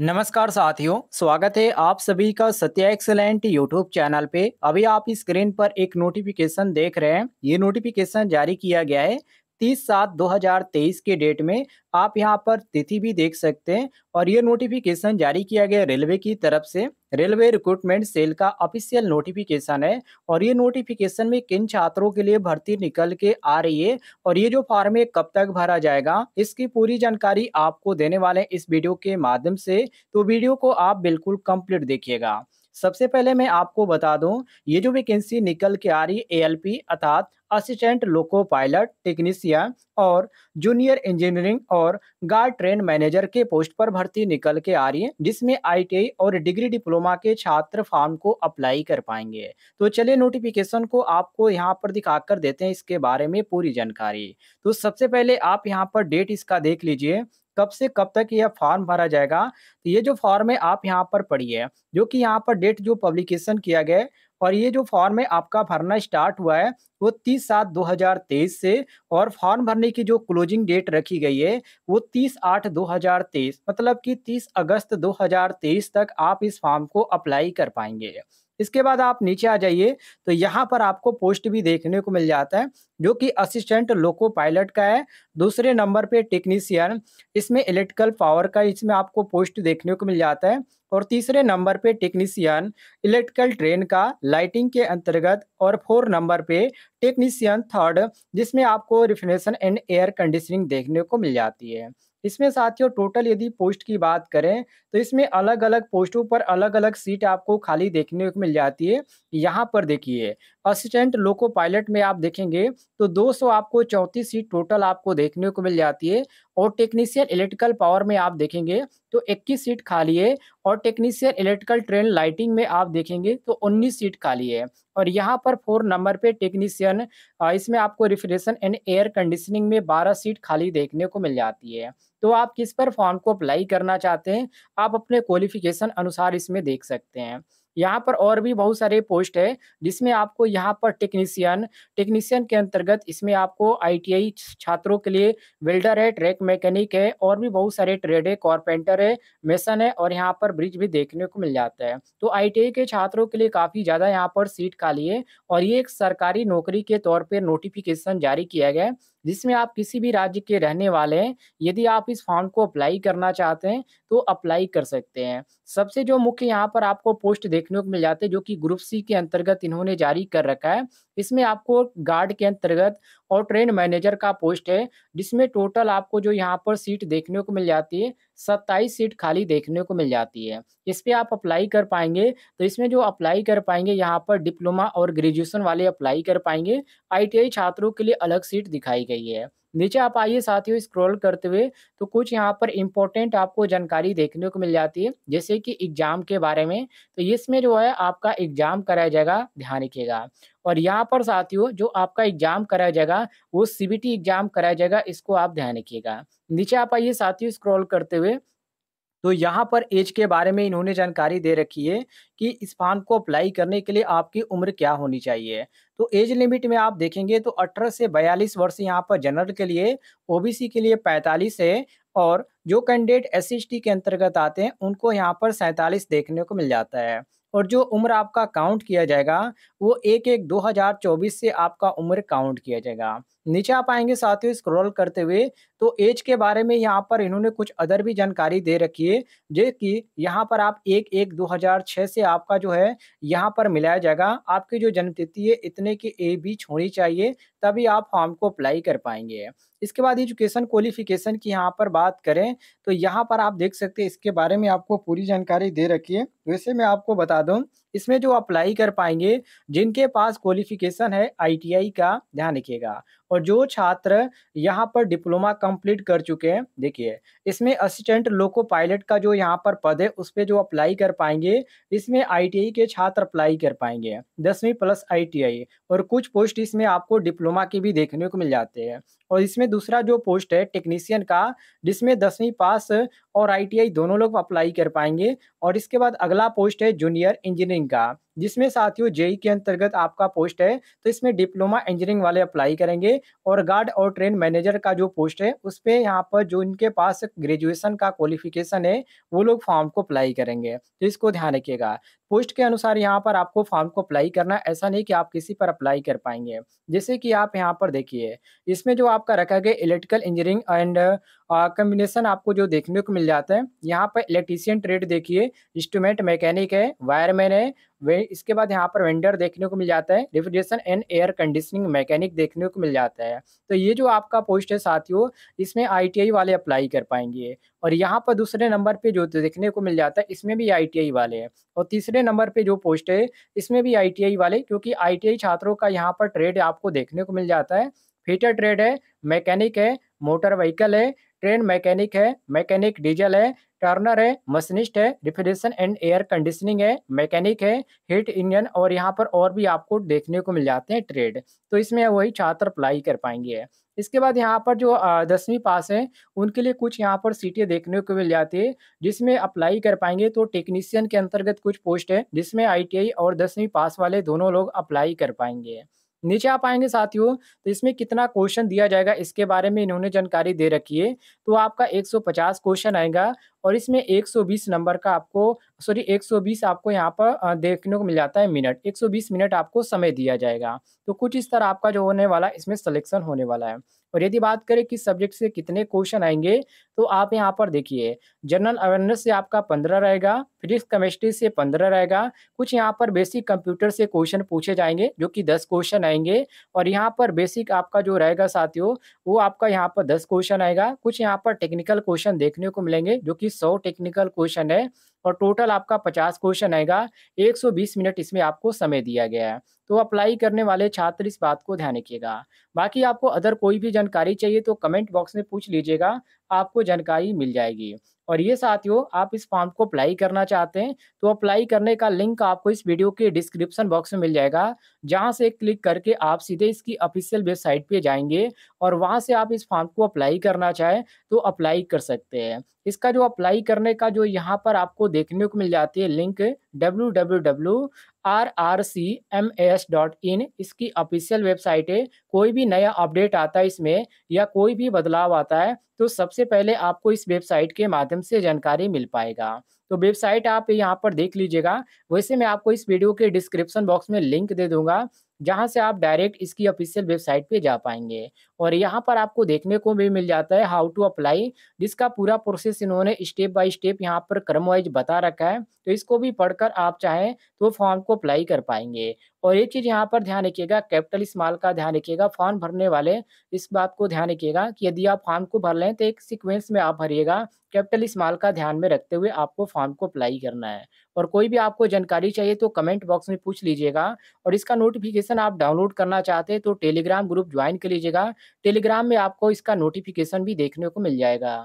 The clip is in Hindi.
नमस्कार साथियों स्वागत है आप सभी का सत्या एक्सेलेंट यूट्यूब चैनल पे अभी आप स्क्रीन पर एक नोटिफिकेशन देख रहे हैं ये नोटिफिकेशन जारी किया गया है तीस सात दो हजार तेईस के डेट में आप यहाँ पर तिथि भी देख सकते हैं और ये नोटिफिकेशन जारी किया गया रेलवे की तरफ से रेलवे रिक्रूटमेंट सेल का ऑफिशियल नोटिफिकेशन है और ये नोटिफिकेशन में किन छात्रों के लिए भर्ती निकल के आ रही है और ये जो फॉर्म है कब तक भरा जाएगा इसकी पूरी जानकारी आपको देने वाले इस वीडियो के माध्यम से तो वीडियो को आप बिल्कुल कम्प्लीट देखिएगा सबसे पहले मैं आपको बता दूं ये जो वैकेंसी निकल के आ रही है एएलपी अर्थात असिस्टेंट लोको पायलट टेक्नीसिया और जूनियर इंजीनियरिंग और गार्ड ट्रेन मैनेजर के पोस्ट पर भर्ती निकल के आ रही है जिसमें आईटीआई और डिग्री डिप्लोमा के छात्र फॉर्म को अप्लाई कर पाएंगे तो चलिए नोटिफिकेशन को आपको यहाँ पर दिखाकर देते हैं इसके बारे में पूरी जानकारी तो सबसे पहले आप यहाँ पर डेट इसका देख लीजिए कब से कब तक यह फॉर्म भरा जाएगा तो ये जो फॉर्म है आप यहाँ पर पढ़िए जो कि यहाँ पर डेट जो पब्लिकेशन किया गया है और ये जो फॉर्म है आपका भरना स्टार्ट हुआ है वो तीस सात दो हजार तेईस से और फॉर्म भरने की जो क्लोजिंग डेट रखी गई है वो तीस आठ दो हजार तेईस मतलब कि तीस अगस्त दो हजार तेईस तक आप इस फॉर्म को अप्लाई कर पाएंगे इसके बाद आप नीचे आ जाइए तो यहाँ पर आपको पोस्ट भी देखने को मिल जाता है जो कि असिस्टेंट लोको पायलट का है दूसरे नंबर पे टेक्नीशियन इसमें इलेक्ट्रिकल पावर का इसमें आपको पोस्ट देखने को मिल जाता है और तीसरे नंबर पे टेक्नीशियन इलेक्ट्रिकल ट्रेन का लाइटिंग के अंतर्गत और फोर नंबर पे टेक्नीशियन थर्ड जिसमें आपको रिफ्रेशन एंड एयर कंडीशनिंग देखने को मिल जाती है इसमें साथियों टोटल यदि पोस्ट की बात करें तो इसमें अलग अलग पोस्टों पर अलग अलग सीट आपको खाली देखने को मिल जाती है यहाँ पर देखिए असिस्टेंट लोको पायलट में आप देखेंगे तो 200 आपको चौंतीस सीट टोटल आपको देखने को मिल जाती है और टेक्नीशियन इलेक्ट्रिकल पावर में आप देखेंगे तो 21 सीट खाली है और टेक्नीशियन इलेक्ट्रिकल ट्रेन लाइटिंग में आप देखेंगे तो 19 सीट खाली है और यहाँ पर फोर नंबर पे टेक्नीशियन इसमें आपको रिफ्रेशन एंड एयर कंडीशनिंग में 12 सीट खाली देखने को मिल जाती है तो आप किस पर फॉर्म को अप्लाई करना चाहते हैं आप अपने क्वालिफिकेशन अनुसार इसमें देख सकते हैं यहाँ पर और भी बहुत सारे पोस्ट है जिसमें आपको यहाँ पर टेक्नीशियन टेक्नीशियन के अंतर्गत इसमें आपको आईटीआई छात्रों के लिए वेल्डर है ट्रैक मैकेनिक है और भी बहुत सारे ट्रेड है कॉरपेंटर है मेसन है और यहाँ पर ब्रिज भी देखने को मिल जाता है तो आई के छात्रों के लिए काफ़ी ज़्यादा यहाँ पर सीट खाली है और ये एक सरकारी नौकरी के तौर पर नोटिफिकेशन जारी किया गया है जिसमें आप किसी भी राज्य के रहने वाले हैं यदि आप इस फॉर्म को अप्लाई करना चाहते हैं तो अप्लाई कर सकते हैं सबसे जो मुख्य यहाँ पर आपको पोस्ट देखने को मिल जाते हैं जो कि ग्रुप सी के अंतर्गत इन्होंने जारी कर रखा है इसमें आपको गार्ड के अंतर्गत और ट्रेन मैनेजर का पोस्ट है जिसमें टोटल आपको जो यहाँ पर सीट देखने को मिल जाती है सत्ताईस सीट खाली देखने को मिल जाती है इस पर आप अप्लाई कर पाएंगे तो इसमें जो अप्लाई कर पाएंगे यहाँ पर डिप्लोमा और ग्रेजुएशन वाले अप्लाई कर पाएंगे आई छात्रों के लिए अलग सीट दिखाई गई है नीचे आप आइए साथियों स्क्रॉल करते हुए तो कुछ यहाँ पर इंपॉर्टेंट आपको जानकारी देखने को मिल जाती है जैसे कि एग्जाम के बारे में तो इसमें जो है आपका एग्जाम कराया जाएगा ध्यान रखिएगा और यहाँ पर साथियों जो आपका एग्जाम कराया जाएगा वो सीबीटी एग्जाम कराया जाएगा इसको आप ध्यान रखिएगा नीचे आप आइए साथियों स्क्रॉल करते हुए तो यहाँ पर एज के बारे में इन्होंने जानकारी दे रखी है कि इस फार्म को अप्लाई करने के लिए आपकी उम्र क्या होनी चाहिए तो एज लिमिट में आप देखेंगे तो 18 से 42 वर्ष यहाँ पर जनरल के लिए ओबीसी के लिए 45 है और जो कैंडिडेट एस सी के अंतर्गत आते हैं उनको यहाँ पर सैंतालीस देखने को मिल जाता है और जो उम्र आपका काउंट किया जाएगा वो एक एक 2024 से आपका उम्र काउंट किया जाएगा नीचे आप आएंगे साथियों स्क्रॉल करते हुए तो एज के बारे में यहाँ पर इन्होंने कुछ अदर भी जानकारी दे रखी है जो कि यहाँ पर आप एक एक दो हजार छः से आपका जो है यहाँ पर मिलाया जाएगा आपकी जो जन्म तिथि है इतने की ए बीच होनी चाहिए तभी आप फॉर्म को अप्लाई कर पाएंगे इसके बाद एजुकेशन क्वालिफिकेशन की यहाँ पर बात करें तो यहाँ पर आप देख सकते हैं इसके बारे में आपको पूरी जानकारी दे रखी है वैसे मैं आपको बता दूं इसमें जो अप्लाई कर पाएंगे जिनके पास क्वालिफिकेशन है आईटीआई का ध्यान रखिएगा और जो छात्र यहाँ पर डिप्लोमा कम कंप्लीट कर चुके हैं देखिए इसमें असिस्टेंट लोको पायलट का जो यहाँ पर पद है उस पर जो अप्लाई कर पाएंगे इसमें आईटीआई के छात्र अप्लाई कर पाएंगे दसवीं प्लस आईटीआई और कुछ पोस्ट इसमें आपको डिप्लोमा के भी देखने को मिल जाते हैं और इसमें दूसरा जो पोस्ट है टेक्नीशियन का जिसमें दसवीं पास और आई दोनों लोग अप्लाई कर पाएंगे और इसके बाद अगला पोस्ट है जूनियर इंजीनियरिंग का जिसमें साथियों जेई e के अंतर्गत आपका पोस्ट है तो इसमें डिप्लोमा इंजीनियरिंग वाले अप्लाई करेंगे और गार्ड और ट्रेन मैनेजर का जो पोस्ट है उस पर यहाँ पर जो इनके पास ग्रेजुएशन का क्वालिफिकेशन है वो लोग फॉर्म को अप्लाई करेंगे तो इसको ध्यान रखिएगा पोस्ट के अनुसार यहाँ पर आपको फॉर्म को अप्लाई करना ऐसा नहीं कि आप किसी पर अप्लाई कर पाएंगे जैसे कि आप यहाँ पर देखिए इसमें जो आपका रखा गया इलेक्ट्रिकल इंजीनियरिंग एंड कम्बिनेशन आपको जो देखने को मिल जाता है यहाँ पर इलेक्ट्रीशियन ट्रेड देखिए इंस्ट्रूमेंट मैकेनिक है वायरमैन है इसके बाद यहाँ पर वेंडर देखने को मिल जाता है refrigeration and air conditioning mechanic देखने को मिल जाता है तो ये जो आपका पोस्ट है साथियों इसमें आई वाले अप्लाई कर पाएंगे और यहाँ पर दूसरे नंबर पे जो देखने को मिल जाता है इसमें भी आई वाले हैं और तीसरे नंबर पे जो पोस्ट है इसमें भी आई वाले क्योंकि आई छात्रों का यहाँ पर ट्रेड आपको देखने को मिल जाता है फीटर ट्रेड है मैकेनिक है मोटर व्हीकल है ट्रेन मैकेनिक है मैकेनिक डीजल है टर्नर है मशीनिस्ट है रिफ्रिजरेशन एंड एयर कंडीशनिंग है मैकेनिक है हीट इंजन और यहाँ पर और भी आपको देखने को मिल जाते हैं ट्रेड तो इसमें वही छात्र अप्लाई कर पाएंगे इसके बाद यहाँ पर जो दसवीं पास हैं उनके लिए कुछ यहाँ पर सीटें देखने को मिल जाती है जिसमें अप्लाई कर पाएंगे तो टेक्नीशियन के अंतर्गत कुछ पोस्ट है जिसमें आईटीआई और दसवीं पास वाले दोनों लोग अप्लाई कर पाएंगे नीचे आप आएंगे साथियों तो इसमें कितना क्वेश्चन दिया जाएगा इसके बारे में इन्होंने जानकारी दे रखी है तो आपका 150 क्वेश्चन आएगा और इसमें 120 नंबर का आपको सॉरी 120 आपको यहाँ पर देखने को मिल जाता है मिनट 120 मिनट आपको समय दिया जाएगा तो कुछ इस तरह आपका जो होने वाला इसमें सलेक्शन होने वाला है और यदि बात करें किस सब्जेक्ट से कितने क्वेश्चन आएंगे तो आप यहाँ पर देखिए जनरल अवेयरनेस से आपका पंद्रह रहेगा फिजिक्स केमिस्ट्री से पंद्रह रहेगा कुछ यहाँ पर बेसिक कंप्यूटर से क्वेश्चन पूछे जाएंगे जो कि दस क्वेश्चन आएंगे और यहाँ पर बेसिक आपका जो रहेगा साथियों वो आपका यहाँ पर दस क्वेश्चन आएगा कुछ यहाँ पर टेक्निकल क्वेश्चन देखने को मिलेंगे जो कि सौ टेक्निकल क्वेश्चन है और टोटल आपका पचास क्वेश्चन आएगा 120 मिनट इसमें आपको समय दिया गया है तो अप्लाई करने वाले छात्र इस बात को ध्यान रखिएगा बाकी आपको अदर कोई भी जानकारी चाहिए तो कमेंट बॉक्स में पूछ लीजिएगा आपको जानकारी मिल जाएगी और ये साथियों आप इस फॉर्म को अप्लाई करना चाहते हैं तो अप्लाई करने का लिंक आपको इस वीडियो के डिस्क्रिप्शन बॉक्स में मिल जाएगा जहाँ से क्लिक करके आप सीधे इसकी ऑफिशियल वेबसाइट पे जाएंगे और वहाँ से आप इस फॉर्म को अप्लाई करना चाहें तो अप्लाई कर सकते हैं इसका जो अप्लाई करने का जो यहाँ पर आपको देखने को मिल जाती है link W W W R R C M S dot in इसकी ऑफिशियल वेबसाइट है कोई भी नया अपडेट आता है इसमें या कोई भी बदलाव आता है तो सबसे पहले आपको इस वेबसाइट के माध्यम से जानकारी मिल पाएगा तो वेबसाइट आप यहाँ पर देख लीजिएगा वैसे मैं आपको इस वीडियो के डिस्क्रिप्शन बॉक्स में लिंक दे दूंगा जहां से आप डायरेक्ट इसकी ऑफिशियल वेबसाइट पे जा पाएंगे और यहाँ पर आपको देखने को भी मिल जाता है हाउ टू अप्लाई जिसका पूरा प्रोसेस इन्होंने स्टेप बाय स्टेप यहाँ पर क्रम वाइज बता रखा है तो इसको भी पढ़कर आप चाहें तो फॉर्म को अप्लाई कर पाएंगे और एक चीज़ यहाँ पर ध्यान रखिएगा कैपिटल इस्माल का ध्यान रखिएगा फॉर्म भरने वाले इस बात को ध्यान रखिएगा कि यदि आप फॉर्म को भर लें तो एक सिक्वेंस में आप भरिएगा कैपिटल इस्माल का ध्यान में रखते हुए आपको फॉर्म को अप्लाई करना है और कोई भी आपको जानकारी चाहिए तो कमेंट बॉक्स में पूछ लीजिएगा और इसका नोटिफिकेशन आप डाउनलोड करना चाहते हैं तो टेलीग्राम ग्रुप ज्वाइन कर लीजिएगा टेलीग्राम में आपको इसका नोटिफिकेशन भी देखने को मिल जाएगा